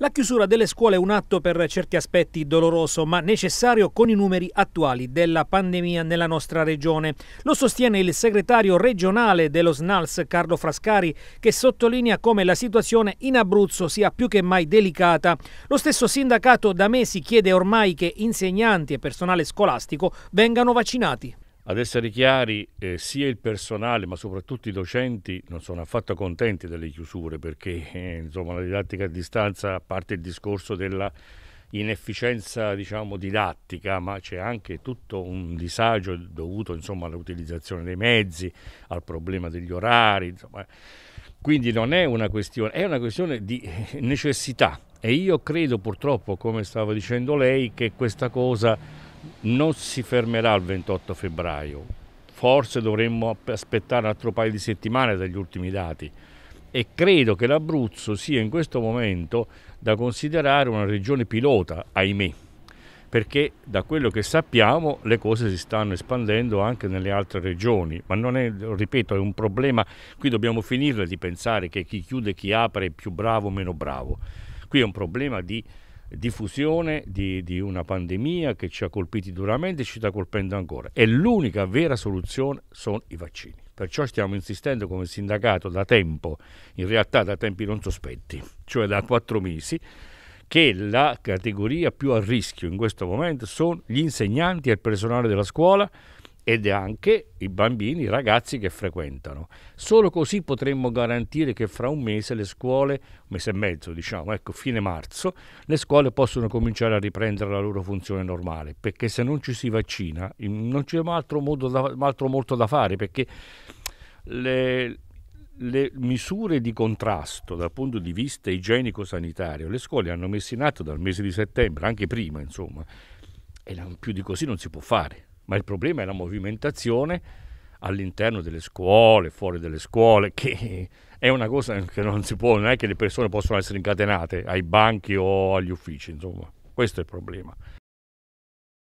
La chiusura delle scuole è un atto per certi aspetti doloroso, ma necessario con i numeri attuali della pandemia nella nostra regione. Lo sostiene il segretario regionale dello SNALS, Carlo Frascari, che sottolinea come la situazione in Abruzzo sia più che mai delicata. Lo stesso sindacato da mesi chiede ormai che insegnanti e personale scolastico vengano vaccinati. Ad essere chiari, eh, sia il personale ma soprattutto i docenti non sono affatto contenti delle chiusure perché eh, insomma, la didattica a distanza, a parte il discorso della inefficienza diciamo, didattica, ma c'è anche tutto un disagio dovuto insomma, all'utilizzazione dei mezzi, al problema degli orari. Insomma. Quindi non è una questione, è una questione di eh, necessità e io credo purtroppo, come stava dicendo lei, che questa cosa non si fermerà il 28 febbraio, forse dovremmo aspettare un altro paio di settimane dagli ultimi dati e credo che l'Abruzzo sia in questo momento da considerare una regione pilota, ahimè, perché da quello che sappiamo le cose si stanno espandendo anche nelle altre regioni, ma non è, ripeto, è un problema, qui dobbiamo finirla di pensare che chi chiude, chi apre è più bravo o meno bravo, qui è un problema di diffusione di, di, una pandemia che ci ha colpiti duramente e ci sta colpendo ancora. E l'unica vera soluzione sono i vaccini. Perciò stiamo insistendo come sindacato da tempo, in realtà da tempi non sospetti, cioè da quattro mesi, che la categoria più a rischio in questo momento sono gli insegnanti e il personale della scuola ed anche i bambini, i ragazzi che frequentano. Solo così potremmo garantire che fra un mese le scuole, un mese e mezzo diciamo, ecco fine marzo, le scuole possono cominciare a riprendere la loro funzione normale, perché se non ci si vaccina non c'è altro, da, altro molto da fare, perché le, le misure di contrasto dal punto di vista igienico-sanitario le scuole hanno messo in atto dal mese di settembre, anche prima insomma, e più di così non si può fare ma il problema è la movimentazione all'interno delle scuole, fuori dalle scuole, che è una cosa che non si può, non è che le persone possono essere incatenate ai banchi o agli uffici, insomma, questo è il problema.